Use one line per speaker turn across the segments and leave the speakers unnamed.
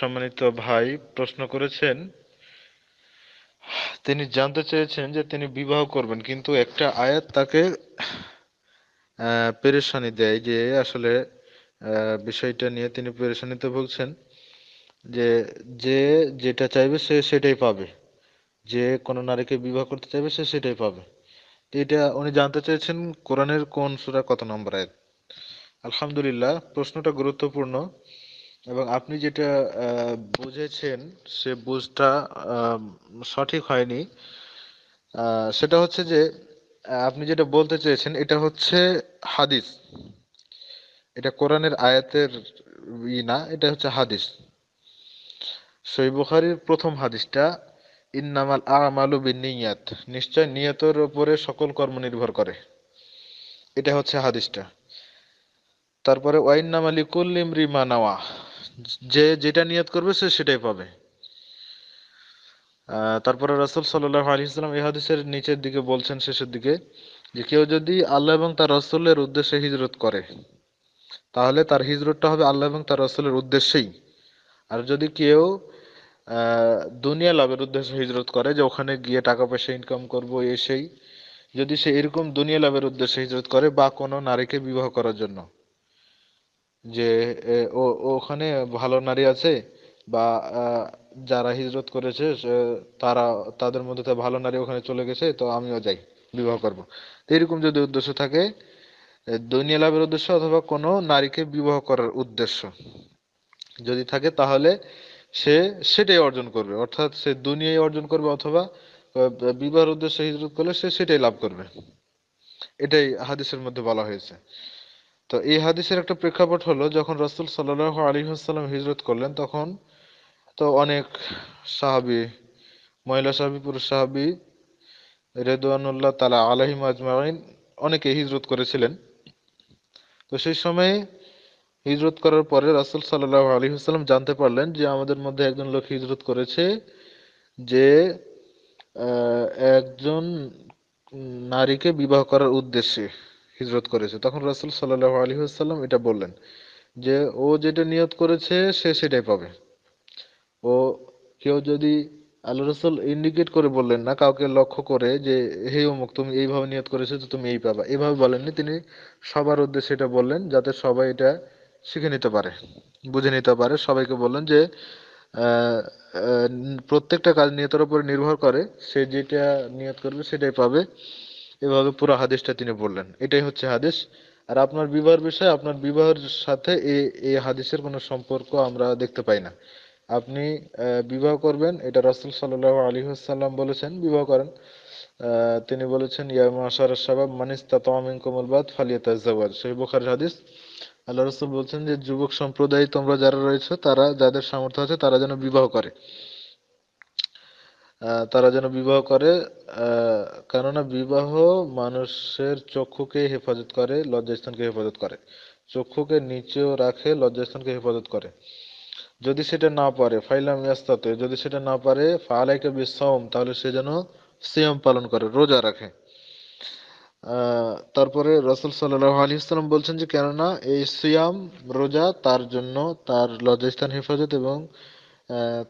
সম্মানিত ভাই প্রশ্ন করেছেন তিনি জানতে চেয়েছেন যে তিনি বিবাহ করবেন কিন্তু একটা আয়াত তাকে পেরেশানি দেয় যে আসলে বিষয়টা নিয়ে তিনি পেরেশানিতে ভুগছেন যে যে যেটা চাইবে সে সেটাই পাবে যে কোনো নারীকে বিবাহ করতে চাইবে সে সেটাই পাবে এটা উনি জানতে চেয়েছেন কোরআনের কোন সুরা কত নম্বর আয়াত আলহামদুলিল্লাহ প্রশ্নটা গুরুত্বপূর্ণ এবং আপনি যেটা বুঝেছেন সে বুঝটা সঠিক হয়নি সেটা হচ্ছে যে আপনি যেটা বলতে চেয়েছেন এটা হচ্ছে হাদিস এটা কোরআনের আয়াতের ই না এটা হচ্ছে হাদিস সই বুখারির প্রথম হাদিসটা ইন্নামাল আমালু বিনিয়াত নিশ্চয় নিয়তের উপরে সকল কর্ম নির্ভর করে এটা হচ্ছে হাদিসটা তারপরে ওয়াইন্নামালিকুল্লিম রিমানাওয়া যে যেটা নিয়ত করবে সে সেটাই পাবে তারপরে রাসুল সাল্লাহ আলী ইসলাম এই হাদিসের নিচের দিকে বলছেন শেষের দিকে যে কেউ যদি আল্লাহ এবং তার রসলের উদ্দেশ্যে হিজরত করে তাহলে তার হিজরতটা হবে আল্লাহ এবং তার রসলের উদ্দেশ্যেই আর যদি কেউ দুনিয়া লাভের উদ্দেশ্যে হিজরত করে যে ওখানে গিয়ে টাকা পয়সা ইনকাম করবো এসেই যদি সে এরকম দুনিয়া লাভের উদ্দেশ্যে হিজরত করে বা কোনো নারীকে বিবাহ করার জন্য যে ও ওখানে ভালো নারী আছে বা যারা হিজরত করেছে তারা তাদের মধ্যে তো ভালো নারী ওখানে চলে গেছে তো আমিও যাই বিবাহ করবো তো এরকম যদি উদ্দেশ্য থাকে দুনিয়া লাভের উদ্দেশ্য অথবা কোনো নারীকে বিবাহ করার উদ্দেশ্য যদি থাকে তাহলে সে সেটাই অর্জন করবে অর্থাৎ সে দুনিয়ায় অর্জন করবে অথবা বিবাহের উদ্দেশ্যে হিজরত করলে সে সেটাই লাভ করবে এটাই হাদিসের মধ্যে বলা হয়েছে তো এই হাদিসের একটা প্রেক্ষাপট হলো যখন রসুল সাল্লাহ আলী আসসালাম হিজরত করলেন তখন তো অনেক সাহাবি মহিলা সাহাবি পুরুষ সাহাবি রেদুয়ানুল্লাহ তালা আলহিম আজমাইন অনেকে হিজরত করেছিলেন তো সেই সময়ে হিজরত করার পরে রাসুল সাল্লাহ আলী আসসালাম জানতে পারলেন যে আমাদের মধ্যে একজন লোক হিজরত করেছে যে একজন নারীকে বিবাহ করার উদ্দেশ্যে হিজরত করেছে তখন রাসুল সাল্লাহ আলী আসাল্লাম এটা বললেন যে ও যেটা নিয়ত করেছে সে সেটাই পাবে ও কেউ যদি আল্লাহ রসুল ইন্ডিকেট করে বললেন না কাউকে লক্ষ্য করে যে হে অমুক তুমি এইভাবে নিয়ত করেছো তো তুমি এই পাবা এইভাবে বলেননি তিনি সবার উদ্দেশ্যে এটা বললেন যাতে সবাই এটা শিখে নিতে পারে বুঝে নিতে পারে সবাইকে বললেন যে প্রত্যেকটা কাজ নিয়তের উপরে নির্ভর করে সে যেটা নিয়ত করবে সেটাই পাবে এভাবে পুরো হাদিসটা তিনি বললেন এটাই হচ্ছে হাদিস আর আপনার বিবাহের বিষয়ে আপনার বিবাহের সাথে এই এই হাদিসের কোনো সম্পর্ক আমরা দেখতে পাই না আপনি বিবাহ করবেন এটা রাসুল সাল্লাহ আলী হাসাল্লাম বলেছেন বিবাহ করেন তিনি বলেছেন ইয়া মাসার সাবাব মানিস্তা তামিন ফালিয়া তাজাওয়াজ সেই বোখার হাদিস আল্লাহ রসুল বলছেন যে যুবক সম্প্রদায় তোমরা যারা রয়েছে তারা যাদের সামর্থ্য আছে তারা যেন বিবাহ করে তারা যেন বিবাহ করে কেননা বিবাহ মানুষের চক্ষুকে হেফাজত করে লজ্জাস্থানকে হেফাজত করে চক্ষুকে নিচেও রাখে লজ্জাস্থানকে হেফাজত করে যদি সেটা না পারে ফাইলাম ইয়াস্তাতে যদি সেটা না পারে ফালাইকে বিশ্রম তাহলে সে যেন সিয়াম পালন করে রোজা রাখে তারপরে রসুল সাল্লাহ আলি ইসলাম বলছেন যে কেননা এই সিয়াম রোজা তার জন্য তার লজ্জাস্থান হেফাজত এবং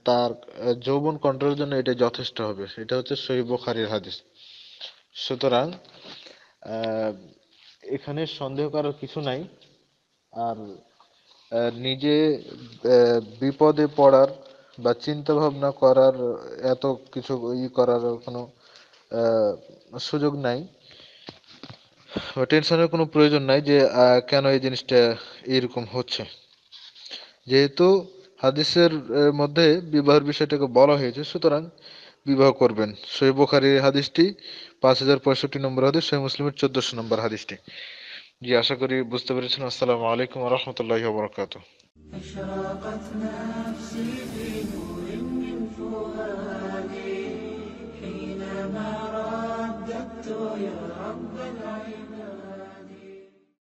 তার যৌবন কন্ট্রোলের জন্য এটা যথেষ্ট হবে এটা হচ্ছে সহি বুখারির হাদিস সুতরাং এখানে সন্দেহ করার কিছু নাই আর নিজে বিপদে পড়ার বা চিন্তা ভাবনা করার এত কিছু ই করার কোনো সুযোগ নাই টেনশনের কোনো প্রয়োজন নাই যে কেন এই জিনিসটা এরকম হচ্ছে যেহেতু হাদিসের মধ্যে বিবাহের বিষয়টাকে বলা হয়েছে সুতরাং বিবাহ করবেন সহি বুখারি হাদিসটি পাঁচ হাজার পঁয়ষট্টি নম্বর হাদিস সহি মুসলিমের চোদ্দশো নম্বর হাদিসটি জি আশা করি বুঝতে পেরেছেন আসসালামু আলাইকুম রহমতুল্লাহ বরকাত